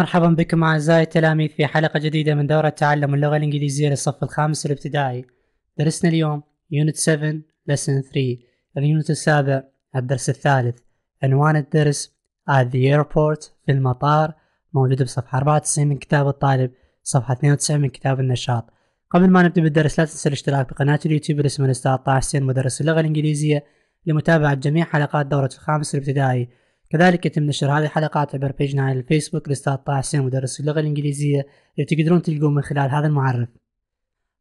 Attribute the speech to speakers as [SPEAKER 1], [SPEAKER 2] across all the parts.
[SPEAKER 1] مرحبا بكم أعزائي التلاميذ في حلقة جديدة من دورة تعلم اللغة الإنجليزية للصف الخامس الابتدائي درسنا اليوم يونت 7 لسن 3 اليونت السابع الدرس الثالث عنوان الدرس at the airport في المطار موجود بصفحة 94 من كتاب الطالب صفحة 92 من كتاب النشاط قبل ما نبدأ بالدرس لا تنسى الاشتراك بقناة اليوتيوب باسم الأستاذ طه حسين مدرس اللغة الإنجليزية لمتابعة جميع حلقات دورة الخامس الابتدائي كذلك يتم نشر هذه الحلقات عبر بيجنا على الفيسبوك لأستاذ طه حسين مدرس اللغة الإنجليزية اللي تقدرون تلقوه من خلال هذا المعرف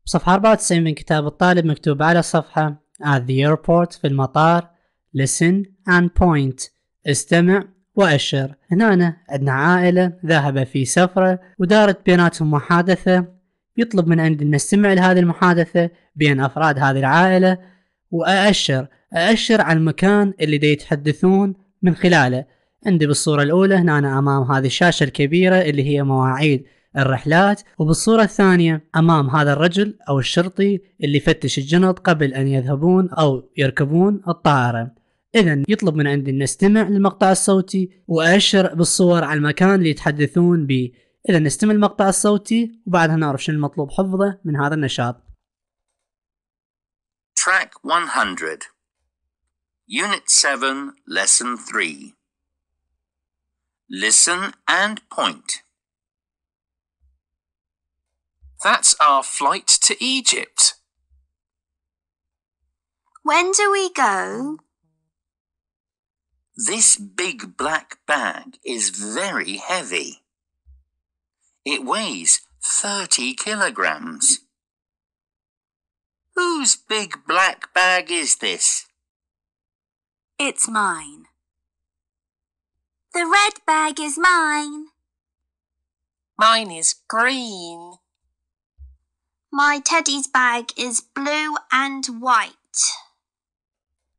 [SPEAKER 1] صفحة 94 من كتاب الطالب مكتوب على الصفحة at the airport في المطار listen and point استمع وأشر هنا أنا عندنا عائلة ذاهبة في سفرة ودارت بيناتهم محادثة يطلب من عندنا نستمع لهذه المحادثة بين أفراد هذه العائلة وأأشر أأشر على المكان اللي دا يتحدثون من خلاله عندي بالصورة الأولى هنا أنا أمام هذه الشاشة الكبيرة اللي هي مواعيد الرحلات وبالصورة الثانية أمام هذا الرجل أو الشرطي اللي يفتش الجنط قبل أن يذهبون أو يركبون الطائرة إذا يطلب من عندي أن نستمع للمقطع الصوتي وأشر بالصور على المكان اللي يتحدثون به إذا نستمع المقطع الصوتي وبعدها نعرف شنو المطلوب حفظه من هذا النشاط Track 100 Unit 7, Lesson 3. Listen and point. That's our flight to Egypt. When do we go? This big black bag is very heavy. It weighs 30 kilograms. Whose big black bag is this? It's mine. The red bag is mine. Mine is green. My teddy's bag is blue and white.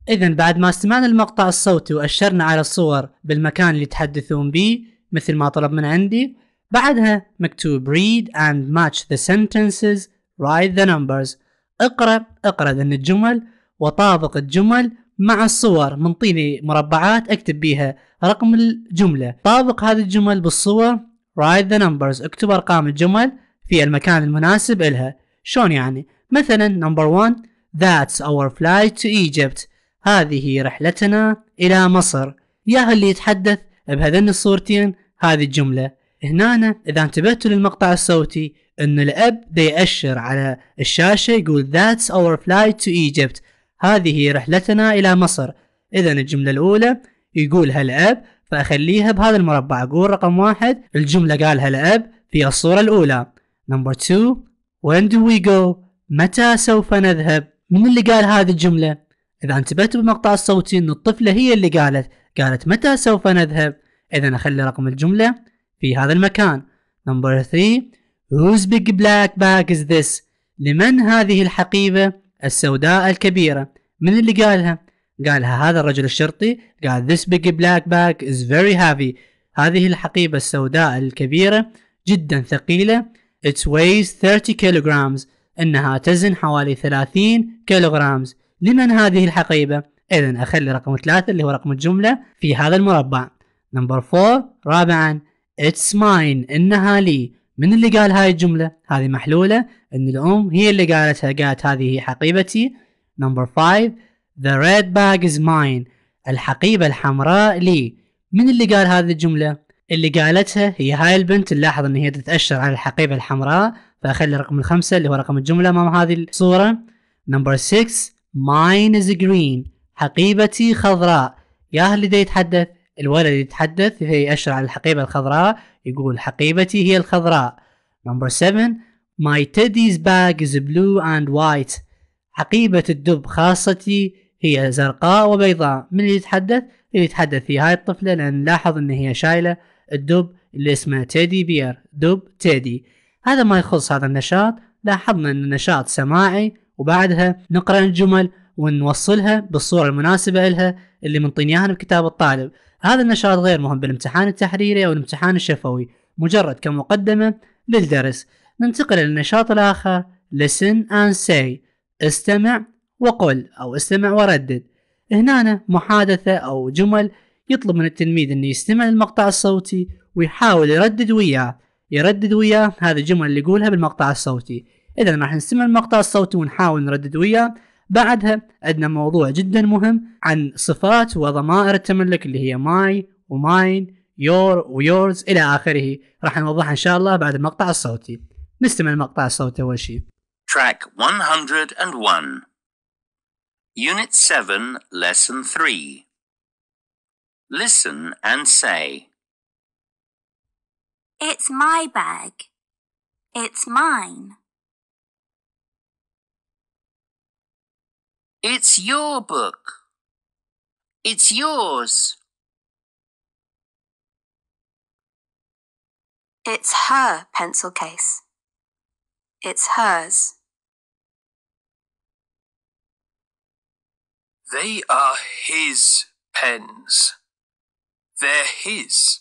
[SPEAKER 1] إذا بعد ما استمعنا المقطع الصوتي وأشرنا على الصور بالمكان اللي تحدثون به مثل ما طلب من عندي بعدها مكتوب read and match the sentences write the numbers اقرأ اقرأ ذن الجمل وطابق الجمل مع الصور منطيني مربعات اكتب بيها رقم الجمله طابق هذه الجمل بالصور write the numbers اكتب ارقام الجمل في المكان المناسب لها شلون يعني مثلا number one that's our flight to Egypt هذه رحلتنا إلى مصر ياها اللي يتحدث بهذين الصورتين هذه الجملة هنا إذا انتبهتوا للمقطع الصوتي أن الأب بيأشر على الشاشة يقول that's our flight to Egypt هذه رحلتنا إلى مصر إذا الجملة الأولى يقولها الأب فأخليها بهذا المربع أقول رقم واحد الجملة قالها الأب في الصورة الأولى نمبر 2 وين دو وي جو متى سوف نذهب من اللي قال هذه الجملة إذا انتبهت بالمقطع الصوتي أن الطفلة هي اللي قالت قالت متى سوف نذهب إذا أخلي رقم الجملة في هذا المكان نمبر 3 Whose big black bag is this لمن هذه الحقيبة السوداء الكبيرة من اللي قالها؟ قالها هذا الرجل الشرطي قال this big black bag is very heavy هذه الحقيبة السوداء الكبيرة جدا ثقيلة it weighs 30 kilograms انها تزن حوالي 30 كيلوغرامز لمن هذه الحقيبة؟ اذا اخلي رقم ثلاثة اللي هو رقم الجملة في هذا المربع نمبر 4 رابعا it's mine انها لي من اللي قال هاي الجمله هذه محلوله ان الام هي اللي قالتها قالت هذه هي حقيبتي نمبر 5 the red bag is mine الحقيبه الحمراء لي من اللي قال هذه الجمله اللي قالتها هي هاي البنت نلاحظ ان هي تتاشر على الحقيبه الحمراء فاخلي رقم الخمسه اللي هو رقم الجمله امام هذه الصوره نمبر 6 mine is green حقيبتي خضراء يا هل اللي يتحدث الولد يتحدث يأشر على الحقيبة الخضراء يقول حقيبتي هي الخضراء نمبر 7 My teddy's bag is blue and white حقيبة الدب خاصتي هي زرقاء وبيضاء من اللي يتحدث اللي يتحدث في هاي الطفلة لأن نلاحظ إن هي شايلة الدب اللي اسمه تيدي بير دب تيدي هذا ما يخص هذا النشاط لاحظنا أن النشاط سماعي وبعدها نقرأ الجمل ونوصلها بالصورة المناسبة لها اللي منطينيها بكتاب الطالب هذا النشاط غير مهم بالامتحان التحريري أو الامتحان الشفوي مجرد كمقدمة للدرس ننتقل للنشاط الآخر listen and say استمع وقل أو استمع وردد هنا محادثة أو جمل يطلب من التلميذ أن يستمع للمقطع الصوتي ويحاول يردد وياه يردد وياه هذه الجمل اللي يقولها بالمقطع الصوتي إذا راح نستمع للمقطع الصوتي ونحاول نردد وياه بعدها عندنا موضوع جدا مهم عن صفات وضمائر التملك اللي هي ماي وماين يور ويورز الى اخره راح نوضحها ان شاء الله بعد المقطع الصوتي نستمع المقطع الصوتي اول شيء Track 101 Unit 7 Lesson 3 Listen and say It's my bag. It's mine. It's your book. It's yours. It's her pencil case. It's hers. They are his pens. They're his.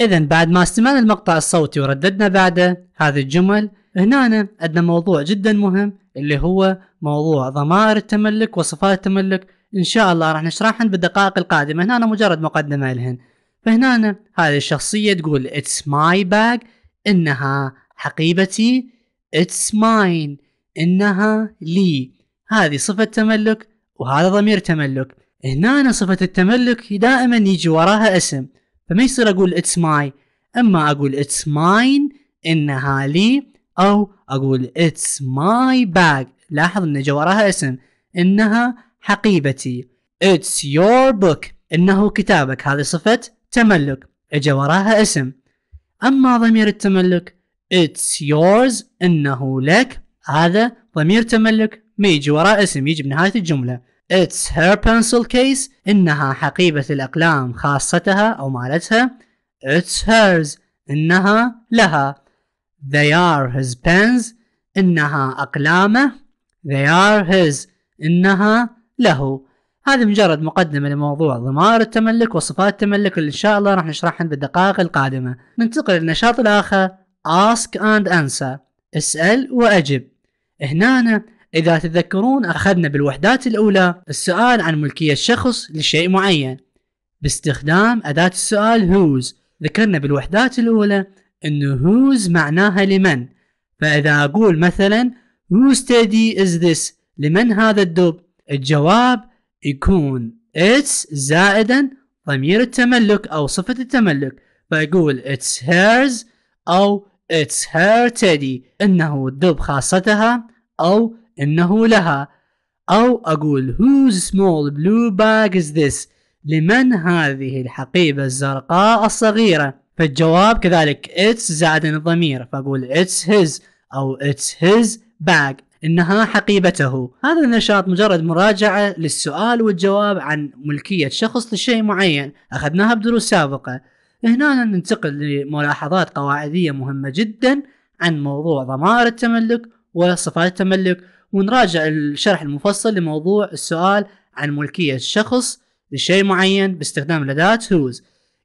[SPEAKER 1] إذا بعد ما استمعنا المقطع الصوتي ورددنا بعده هذه الجمل هنا عندنا موضوع جدا مهم اللي هو موضوع ضمائر التملك وصفات التملك إن شاء الله راح نشرحهن بالدقائق القادمة هنا أنا مجرد مقدمة لهن فهنا هذه الشخصية تقول اتس ماي باج إنها حقيبتي اتس ماين إنها لي هذه صفة تملك وهذا ضمير تملك هنا أنا صفة التملك دائما يجي وراها اسم فما يصير أقول اتس ماي أما أقول اتس ماين إنها لي او اقول اتس ماي باج لاحظ ان جوارها اسم انها حقيبتي اتس يور بوك انه كتابك هذه صفة تملك اجا وراها اسم اما ضمير التملك اتس يورز انه لك هذا ضمير تملك ما يجي وراه اسم يجي بنهاية الجملة It's her pencil case إنها حقيبة الأقلام خاصتها أو مالتها It's hers إنها لها They are his pens. إنها أقلامه. They are his. إنها له. هذه مجرد مقدمة لموضوع ضمائر التملك وصفات التملك اللي إن شاء الله راح نشرحها بالدقائق القادمة. ننتقل للنشاط الآخر Ask and Answer. اسأل وأجب. هنا إذا تتذكرون أخذنا بالوحدات الأولى السؤال عن ملكية شخص لشيء معين باستخدام أداة السؤال whose ذكرنا بالوحدات الأولى whose معناها لمن فإذا أقول مثلا whose teddy is this لمن هذا الدب الجواب يكون it's زائدا ضمير التملك أو صفة التملك فأقول it's hers أو it's her teddy إنه الدب خاصتها أو إنه لها أو أقول whose small blue bag is this لمن هذه الحقيبة الزرقاء الصغيرة فالجواب كذلك اتس زائد الضمير فاقول اتس هيز او اتس هيز باج انها حقيبته هذا النشاط مجرد مراجعة للسؤال والجواب عن ملكية شخص لشيء معين اخذناها بدروس سابقة هنا ننتقل لملاحظات قواعدية مهمة جدا عن موضوع ضمائر التملك وصفات التملك ونراجع الشرح المفصل لموضوع السؤال عن ملكية شخص لشيء معين باستخدام الاداه هوز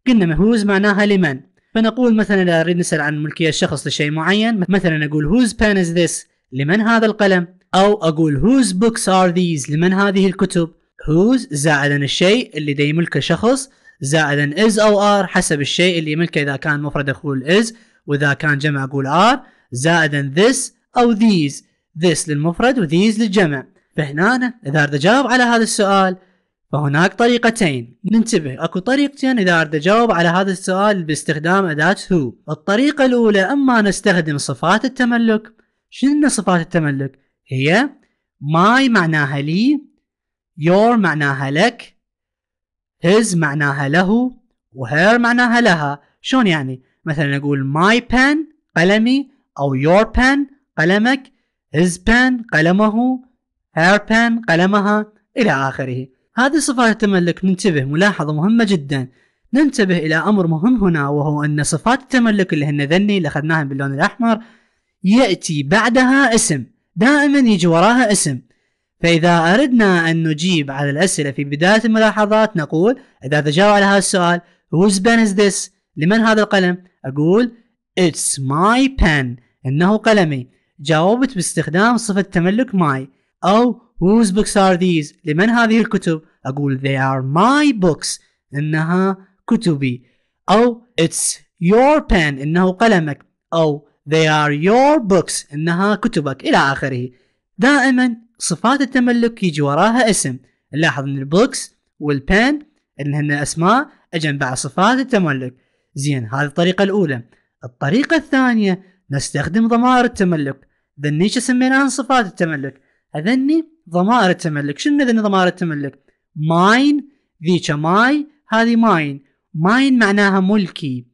[SPEAKER 1] قلنا whose معناها لمن فنقول مثلا اذا اريد نسال عن ملكيه الشخص لشيء معين مثلا اقول هوز pen is this لمن هذا القلم او اقول هوز بوكس ار ذيز لمن هذه الكتب هوز زائدا الشيء اللي دي يملكه شخص زائدا از او ار حسب الشيء اللي يملكه اذا كان مفرد اقول از واذا كان جمع اقول ار زائدا ذس او ذيز ذس للمفرد وذيز للجمع فهنا اذا اجاوب على هذا السؤال فهناك طريقتين ننتبه اكو طريقتين اذا اريد اجاوب على هذا السؤال باستخدام اداة هو الطريقة الاولى اما نستخدم صفات التملك شنو صفات التملك هي ماي معناها لي your معناها لك his معناها له وهير معناها لها شلون يعني مثلا اقول ماي بان قلمي او your pen قلمك his pen قلمه her pen قلمها الى اخره هذه صفات التملك ننتبه ملاحظة مهمة جدا ننتبه إلى أمر مهم هنا وهو أن صفات التملك اللي هن ذني اللي أخذناها باللون الأحمر يأتي بعدها اسم دائما يجي وراها اسم فإذا أردنا أن نجيب على الأسئلة في بداية الملاحظات نقول إذا تجاوب على هذا السؤال whose pen is this لمن هذا القلم أقول it's my pen إنه قلمي جاوبت باستخدام صفة تملك my أو whose books are these لمن هذه الكتب أقول they are my books إنها كتبي أو it's your pen إنه قلمك أو they are your books إنها كتبك إلى آخره دائما صفات التملك يجي وراها اسم نلاحظ ان البوكس والبان انهن اسماء اجنب بعض صفات التملك زين هذه الطريقة الأولى الطريقة الثانية نستخدم ضمائر التملك ذني شو صفات التملك هذني ضمائر التملك شنو مثل ضمائر التملك ماين ذيك ماي هذه ماين ماين معناها ملكي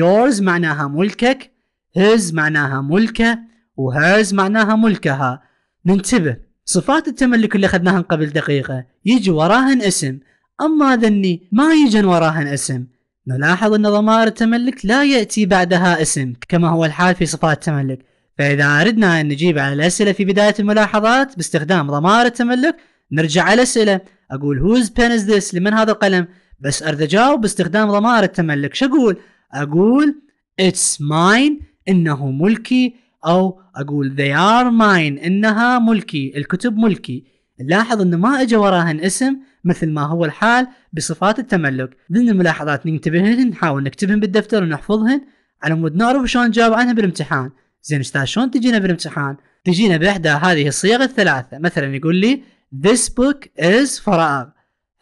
[SPEAKER 1] yours معناها ملكك his معناها ملكه وهز معناها ملكها ننتبه صفات التملك اللي اخذناها قبل دقيقة يجي وراهن اسم أما ذني ما يجن وراهن اسم نلاحظ أن ضمائر التملك لا يأتي بعدها اسم كما هو الحال في صفات التملك فإذا أردنا أن نجيب على الأسئلة في بداية الملاحظات باستخدام ضمائر التملك نرجع على الأسئلة أقول whose pen is this لمن هذا القلم بس أرد أجاوب باستخدام ضمائر التملك شو أقول أقول it's mine إنه ملكي أو أقول they are mine إنها ملكي الكتب ملكي نلاحظ أنه ما أجا وراهن اسم مثل ما هو الحال بصفات التملك ضمن الملاحظات ننتبه نحاول نكتبهن بالدفتر ونحفظهن على مود نعرف شلون نجاوب عنها بالامتحان زين استاذ شلون تجينا بالامتحان؟ تجينا باحدى هذه الصيغ الثلاثه مثلا يقول لي this book is فراغ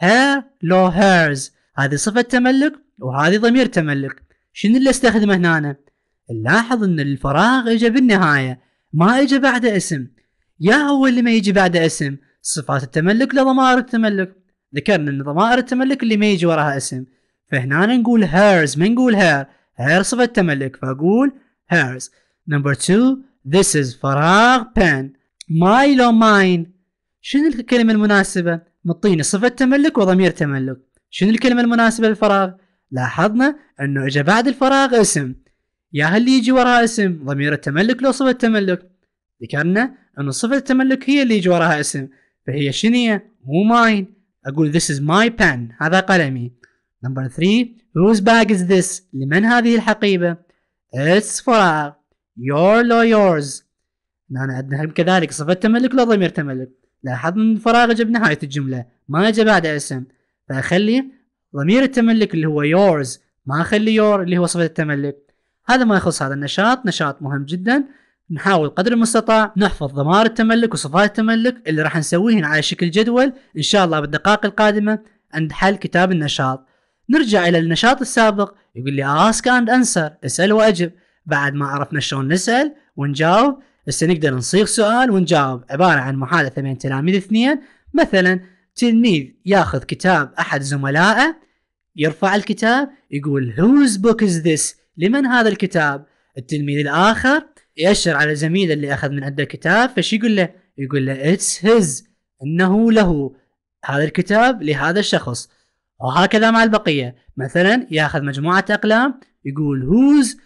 [SPEAKER 1] her لو hers هذه صفه تملك وهذه ضمير تملك شنو اللي استخدمه هنا أنا؟ نلاحظ ان الفراغ اجى بالنهايه ما اجى بعده اسم يا هو اللي ما يجي بعده اسم صفات التملك لضمائر التملك ذكرنا ان ضمائر التملك اللي ما يجي وراها اسم فهنا نقول hers ما نقول her her صفة تملك فاقول hers نمبر 2 this is فراغ pen my لو mine شنو الكلمة المناسبة؟ مطيني صفة تملك وضمير تملك شنو الكلمة المناسبة للفراغ؟ لاحظنا انه اجى بعد الفراغ اسم يا هل يجي وراها اسم ضمير التملك لو صفة تملك ذكرنا انه صفة التملك هي اللي يجي وراها اسم فهي شنية مو ماين اقول this is my pen هذا قلمي number three whose bag is this لمن هذه الحقيبة it's فراغ يور لو يورز هنا عندنا كذلك صفة تملك ولا ضمير تملك لاحظ ان الفراغ جاب نهاية الجملة ما جاء بعد اسم فاخلي ضمير التملك اللي هو يورز ما اخلي يور اللي هو صفة التملك هذا ما يخص هذا النشاط نشاط مهم جدا نحاول قدر المستطاع نحفظ ضمار التملك وصفات التملك اللي راح نسويهن على شكل جدول ان شاء الله بالدقائق القادمة عند حل كتاب النشاط نرجع الى النشاط السابق يقول لي آه، ask and answer اسأل واجب بعد ما عرفنا شلون نسال ونجاوب هسه نقدر نصيغ سؤال ونجاوب عباره عن محادثه بين تلاميذ اثنين مثلا تلميذ ياخذ كتاب احد زملائه يرفع الكتاب يقول whose book is this لمن هذا الكتاب التلميذ الاخر يأشر على زميله اللي اخذ من عنده الكتاب فش يقول له يقول له it's his انه له هذا الكتاب لهذا الشخص وهكذا مع البقيه مثلا ياخذ مجموعه اقلام يقول whose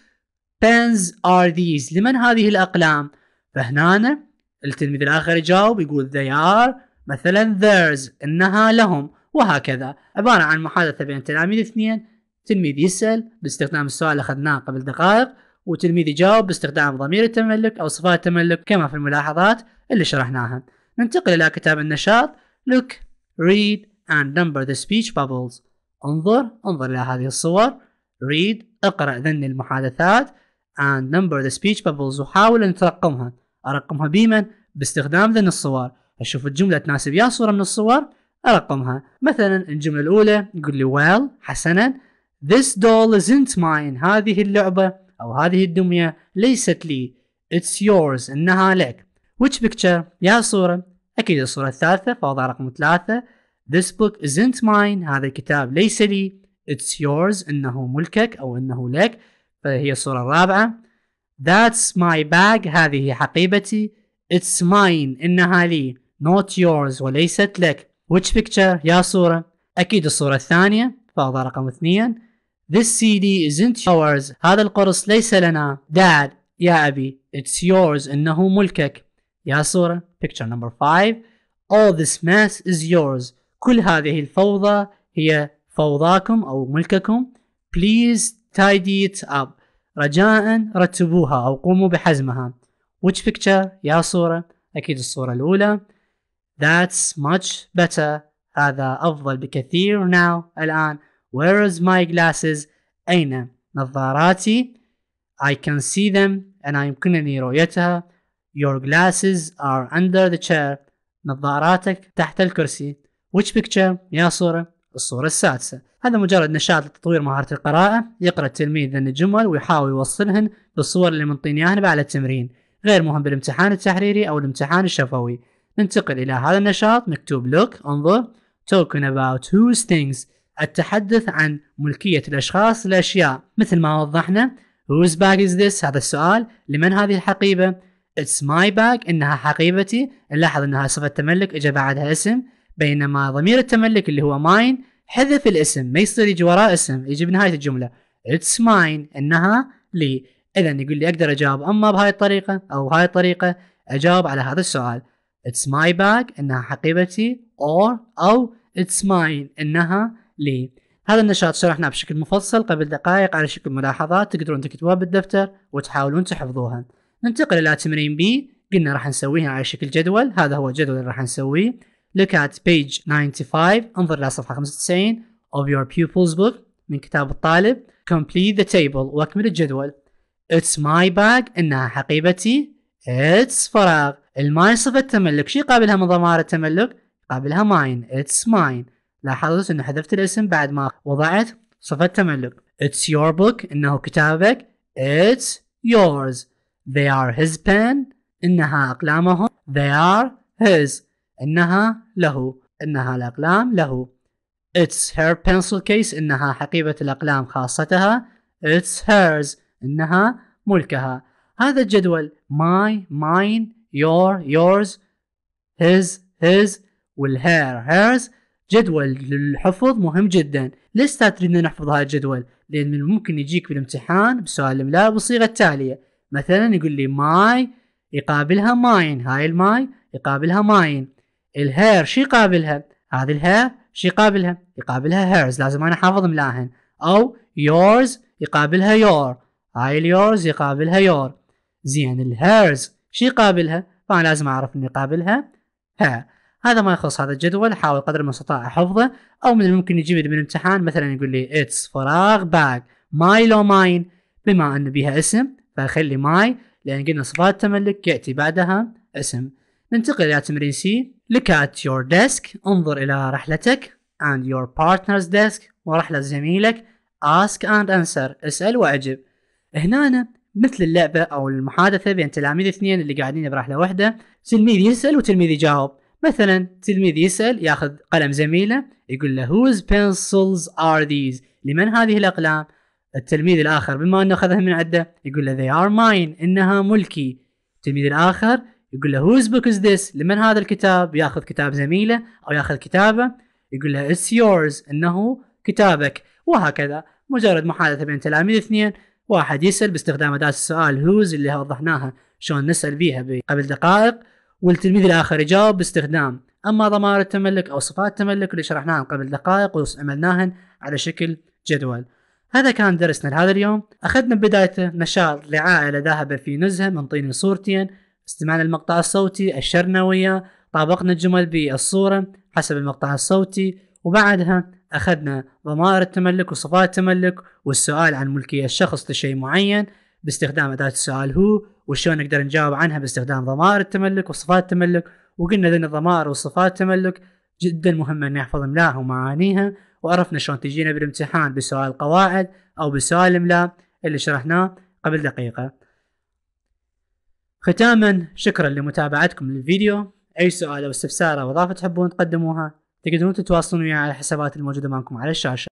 [SPEAKER 1] pens are these لمن هذه الأقلام فهنا التلميذ الآخر يجاوب يقول they are مثلا theirs إنها لهم وهكذا عبارة عن محادثة بين تلاميذ اثنين تلميذ يسأل باستخدام السؤال اللي أخذناه قبل دقائق وتلميذ يجاوب باستخدام ضمير التملك أو صفات التملك كما في الملاحظات اللي شرحناها ننتقل إلى كتاب النشاط Look, read and number the speech bubbles انظر انظر إلى هذه الصور read اقرأ ذن المحادثات and number the speech bubbles وحاول أن ترقمها أرقمها بمن باستخدام ذن الصور أشوف الجملة تناسب يا صورة من الصور أرقمها مثلا الجملة الأولى يقول لي well حسنا this doll isn't mine هذه اللعبة أو هذه الدمية ليست لي it's yours إنها لك which picture يا صورة أكيد الصورة الثالثة فوضع رقم ثلاثة this book isn't mine هذا الكتاب ليس لي it's yours إنه ملكك أو إنه لك هي الصورة الرابعة That's my bag هذه حقيبتي It's mine إنها لي not yours وليست لك which picture يا صورة أكيد الصورة الثانية فأضع رقم اثنين This CD isn't yours هذا القرص ليس لنا Dad يا أبي It's yours إنه ملكك يا صورة picture number five All this mess is yours كل هذه الفوضى هي فوضاكم أو ملككم Please tidy it up رجاء رتبوها أو قوموا بحزمها which picture يا صورة أكيد الصورة الأولى that's much better هذا أفضل بكثير now الآن where is my glasses أين نظاراتي I can see them أنا يمكنني رؤيتها your glasses are under the chair نظاراتك تحت الكرسي which picture يا صورة الصورة السادسة هذا مجرد نشاط لتطوير مهارة القراءة يقرأ التلميذ الجمل ويحاول يوصلهن بالصور اللي منطيني اياهن بعد التمرين غير مهم بالامتحان التحريري أو الامتحان الشفوي ننتقل إلى هذا النشاط مكتوب look انظر talking about whose things التحدث عن ملكية الأشخاص الأشياء مثل ما وضحنا whose bag is this هذا السؤال لمن هذه الحقيبة it's my bag إنها حقيبتي نلاحظ إنها صفة تملك اجى بعدها اسم بينما ضمير التملك اللي هو ماين حذف الاسم ما يصير يجي وراه اسم يجي بنهايه الجمله اتس ماين انها لي اذا يقول لي اقدر اجاوب اما بهاي الطريقه او هاي الطريقه اجاوب على هذا السؤال اتس ماي باج انها حقيبتي اور او اتس ماين انها لي هذا النشاط شرحناه بشكل مفصل قبل دقائق على شكل ملاحظات تقدرون تكتبوها بالدفتر وتحاولون تحفظوها ننتقل الى تمرين بي قلنا راح نسويها على شكل جدول هذا هو الجدول اللي راح نسويه look at page 95 انظر لصفحة صفحة 95 of your pupil's book من كتاب الطالب complete the table واكمل الجدول it's my bag إنها حقيبتي it's فراغ الماي صفة تملك شو يقابلها من ضمائر التملك يقابلها mine it's mine لاحظت أنه حذفت الاسم بعد ما وضعت صفة تملك it's your book إنه كتابك it's yours they are his pen إنها أقلامهم they are his انها له انها الاقلام له It's her pencil case انها حقيبة الاقلام خاصتها It's hers انها ملكها هذا الجدول my mine your yours his his والhair hers جدول للحفظ مهم جدا ليش تريدنا نحفظ هذا الجدول لان من الممكن يجيك الامتحان بسؤال الاملاء بالصيغه التاليه مثلا يقول لي ماي يقابلها ماين هاي الماي يقابلها ماين الهير شي يقابلها هذه الها شي يقابلها يقابلها هيرز لازم انا احافظ ملاهن او yours يقابلها يور هاي اليورز يقابلها يور زين الهيرز شي يقابلها فانا لازم اعرف اني يقابلها ها هذا ما يخص هذا الجدول احاول قدر المستطاع احفظه او من الممكن يجيب من الامتحان مثلا يقول لي اتس فراغ باك ماي لو ماين بما ان بها اسم فخلي ماي لان قلنا صفات تملك ياتي بعدها اسم ننتقل إلى تمرين سي Look at your desk انظر إلى رحلتك and your partner's desk ورحلة زميلك ask and answer اسأل وأجب هنا أنا مثل اللعبة أو المحادثة بين تلاميذ اثنين اللي قاعدين برحلة واحدة تلميذ يسأل وتلميذ يجاوب مثلا تلميذ يسأل ياخذ قلم زميله يقول له whose pencils are these لمن هذه الأقلام التلميذ الآخر بما أنه أخذها من عده يقول له they are mine إنها ملكي التلميذ الآخر يقول له whose book is this لمن هذا الكتاب ياخذ كتاب زميله او ياخذ كتابه يقول له it's yours انه كتابك وهكذا مجرد محادثه بين تلاميذ اثنين واحد يسال باستخدام اداه السؤال هوز اللي وضحناها شلون نسال بيها قبل دقائق والتلميذ الاخر يجاوب باستخدام اما ضمائر التملك او صفات التملك اللي شرحناها قبل دقائق وعملناهن على شكل جدول هذا كان درسنا لهذا اليوم اخذنا بدايته نشاط لعائله ذاهبه في نزهه من طين صورتين استمعنا المقطع الصوتي أشرنا وياه طابقنا الجمل بالصورة حسب المقطع الصوتي وبعدها أخذنا ضمائر التملك وصفات التملك والسؤال عن ملكية الشخص لشيء معين باستخدام أداة السؤال هو وشلون نقدر نجاوب عنها باستخدام ضمائر التملك وصفات التملك وقلنا ذن الضمائر وصفات التملك جدا مهمة نحفظ املاها ومعانيها وعرفنا شلون تجينا بالامتحان بسؤال قواعد أو بسؤال املاء اللي شرحناه قبل دقيقة ختاما شكرا لمتابعتكم للفيديو اي سؤال او استفسار او اضافه تحبون تقدموها تقدرون تتواصلون وياي على الحسابات الموجوده معكم على الشاشه